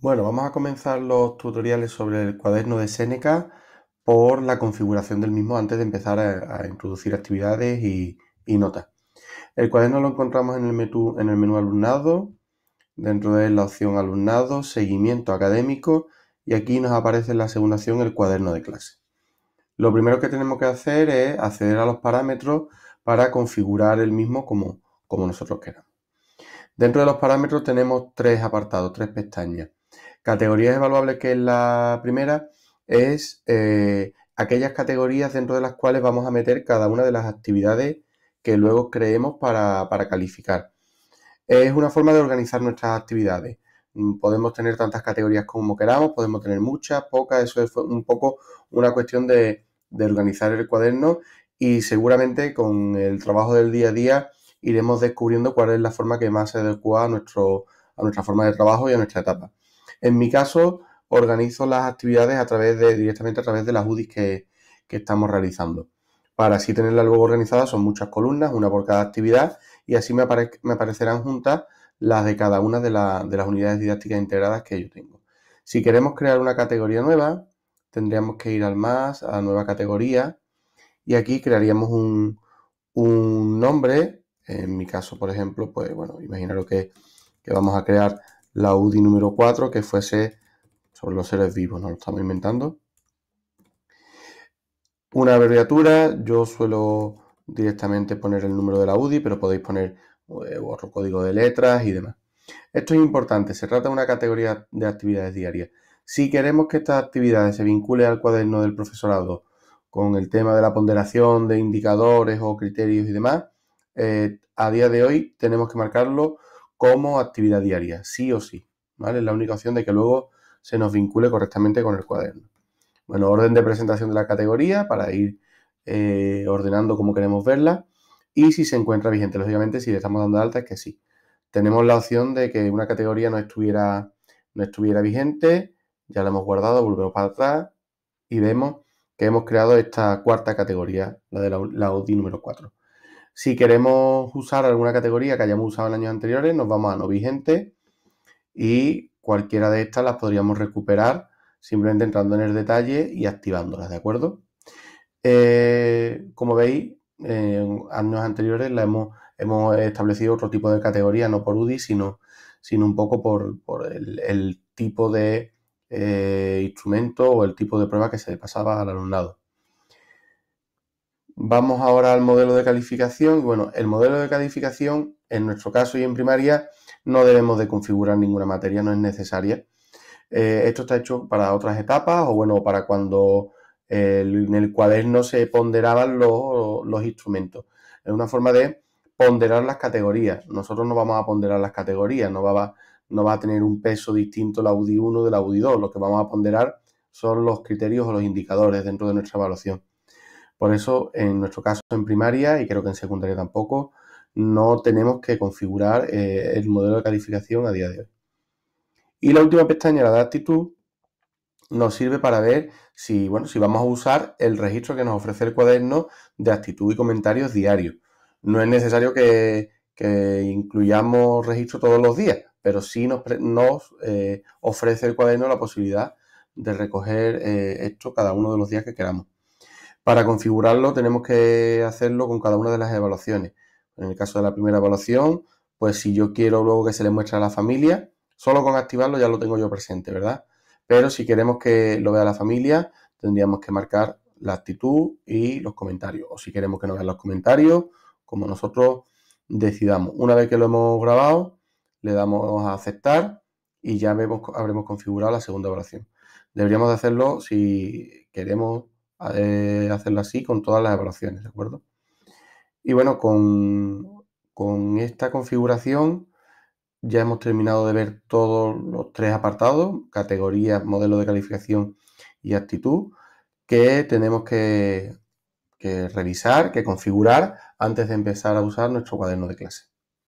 Bueno, vamos a comenzar los tutoriales sobre el cuaderno de Seneca por la configuración del mismo antes de empezar a, introducir actividades y, notas. El cuaderno lo encontramos en el, menú, alumnado, dentro de la opción alumnado, seguimiento académico y aquí nos aparece en la segunda opción el cuaderno de clase. Lo primero que tenemos que hacer es acceder a los parámetros para configurar el mismo como, como nosotros queramos. Dentro de los parámetros tenemos tres apartados, tres pestañas Categorías evaluables, que es la primera, es eh, aquellas categorías dentro de las cuales vamos a meter cada una de las actividades que luego creemos para, calificar. Es una forma de organizar nuestras actividades. Mm, podemos tener tantas categorías como queramos, podemos tener muchas, pocas, eso es un poco una cuestión de, organizar el cuaderno y seguramente con el trabajo del día a día iremos descubriendo cuál es la forma que más se adecua a, nuestro, a nuestra forma de trabajo y a nuestra etapa. En mi caso, organizo las actividades directamente a través de las UDIs que, estamos realizando. Para así tenerlas luego organizada son muchas columnas, una por cada actividad, y así me, aparecerán juntas las de cada una de, las unidades didácticas integradas que yo tengo. Si queremos crear una categoría nueva, tendríamos que ir al más, a nueva categoría, y aquí crearíamos un, nombre. En mi caso, por ejemplo, pues bueno, imaginaros lo que vamos a crear la UDI número 4 que fuese sobre los seres vivos, no lo estamos inventando. Una abreviatura, yo suelo directamente poner el número de la UDI, pero podéis poner otro eh, código de letras y demás. Esto es importante, se trata de una categoría de actividades diarias. Si queremos que estas actividades se vinculen al cuaderno del profesorado con el tema de la ponderación de indicadores o criterios y demás, eh, a día de hoy tenemos que marcarlo como actividad diaria, sí o sí. ¿vale? Es la única opción de que luego se nos vincule correctamente con el cuaderno. Bueno, orden de presentación de la categoría para ir eh, ordenando como queremos verla y si se encuentra vigente. Lógicamente, si le estamos dando alta es que sí. Tenemos la opción de que una categoría no estuviera, no estuviera vigente, ya la hemos guardado, volvemos para atrás y vemos que hemos creado esta cuarta categoría, la de la, la número 4. Si queremos usar alguna categoría que hayamos usado en años anteriores, nos vamos a no vigente y cualquiera de estas las podríamos recuperar simplemente entrando en el detalle y activándolas, ¿de acuerdo? Eh, como veis, en años anteriores la hemos, hemos, establecido otro tipo de categoría, no por UDI, sino, sino un poco por, el, tipo de eh, instrumento o el tipo de prueba que se pasaba al alumnado. Vamos ahora al modelo de calificación. Bueno, el modelo de calificación, en nuestro caso y en primaria, no debemos de configurar ninguna materia, no es necesaria. Eh, esto está hecho para otras etapas o bueno, para cuando en el cuaderno se ponderaban los, instrumentos. Es una forma de ponderar las categorías. Nosotros no vamos a ponderar las categorías, no va, a, no va a tener un peso distinto la UDI 1 de la UDI 2. Lo que vamos a ponderar son los criterios o los indicadores dentro de nuestra evaluación. Por eso, en nuestro caso en primaria, y creo que en secundaria tampoco, no tenemos que configurar eh, el modelo de calificación a día de hoy. Y la última pestaña, la de actitud, nos sirve para ver si, bueno, si vamos a usar el registro que nos ofrece el cuaderno de actitud y comentarios diarios. No es necesario que, incluyamos registro todos los días, pero sí nos, eh, ofrece el cuaderno la posibilidad de recoger eh, esto cada uno de los días que queramos. Para configurarlo tenemos que hacerlo con cada una de las evaluaciones. En el caso de la primera evaluación, pues si yo quiero luego que se le muestre a la familia, solo con activarlo ya lo tengo yo presente, ¿verdad? Pero si queremos que lo vea la familia, tendríamos que marcar la actitud y los comentarios. O si queremos que nos vean los comentarios, como nosotros decidamos. Una vez que lo hemos grabado, le damos a aceptar y ya vemos, habremos configurado la segunda evaluación. Deberíamos de hacerlo si queremos eh, hacerlo así con todas las evaluaciones, ¿de acuerdo? Y bueno, con, con esta configuración ya hemos terminado de ver todos los tres apartados, categoría, modelo de calificación y actitud, que tenemos que, que revisar, que configurar antes de empezar a usar nuestro cuaderno de clase.